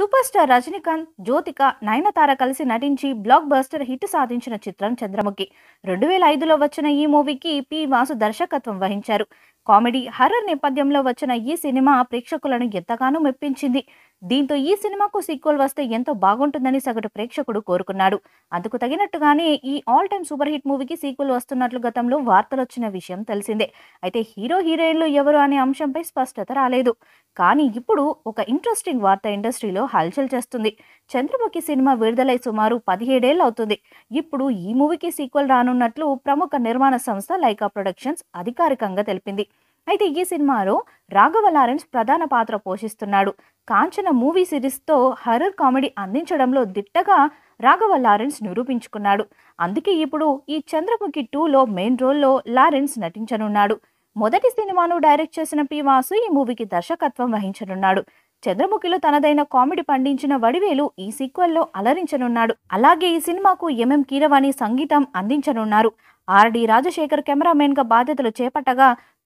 super star Rajinikanth Jyothika Nayanthara కలిసి నటించి block buster hit సాధించిన చిత్రం చంద్రముఖి రెండు వేల ఐదులో వచ్చిన ఈ మూవీకి పి వాసు దర్శకత్వం వహించారు కామెడీ హర్రర్ నేపథ్యంలో వచ్చిన ఈ సినిమా ప్రేక్షకులను ఎంతగానో మెప్పించింది దీంతో ఈ సినిమాకు సీక్వెల్ వస్తే ఎంతో బాగుంటుందని సగటు ప్రేక్షకుడు కోరుకున్నాడు అందుకు తగినట్టుగానే ఈ ఆల్ టైమ్ సూపర్ హిట్ మూవీకి సీక్వెల్ వస్తున్నట్లు గతంలో వార్తలు వచ్చిన విషయం తెలిసిందే అయితే హీరో హీరోయిన్లు ఎవరు అనే అంశంపై స్పష్టత రాలేదు కానీ ఇప్పుడు ఒక ఇంట్రెస్టింగ్ వార్త ఇండస్ట్రీలో హల్చల్ చేస్తుంది చంద్రముఖి సినిమా విడుదలై సుమారు పదిహేడేళ్ళు అవుతుంది ఇప్పుడు ఈ మూవీకి సీక్వెల్ రానున్నట్లు ప్రముఖ నిర్మాణ సంస్థ లైకా ప్రొడక్షన్స్ అధికారికంగా తెలిపింది అయితే ఈ సినిమాలో రాఘవ లారెన్స్ ప్రధాన పాత్ర పోషిస్తున్నాడు కాంచన మూవీ సిరీస్తో హర్రర్ కామెడీ అందించడంలో దిట్టగా రాఘవ లారెన్స్ నిరూపించుకున్నాడు అందుకే ఇప్పుడు ఈ చంద్రముఖి టూలో మెయిన్ రోల్లో లారెన్స్ నటించనున్నాడు మొదటి సినిమాను డైరెక్ట్ చేసిన పి వాసు ఈ మూవీకి దర్శకత్వం వహించనున్నాడు చంద్రముఖిలో తనదైన కామెడీ పండించిన వడివేలు ఈ సీక్వెల్లో అలరించనున్నాడు అలాగే ఈ సినిమాకు ఎంఎం కీరవాణి సంగీతం అందించనున్నారు ఆర్డి రాజశేఖర్ కెమెరామెన్గా బాధ్యతలు చేపట్టగా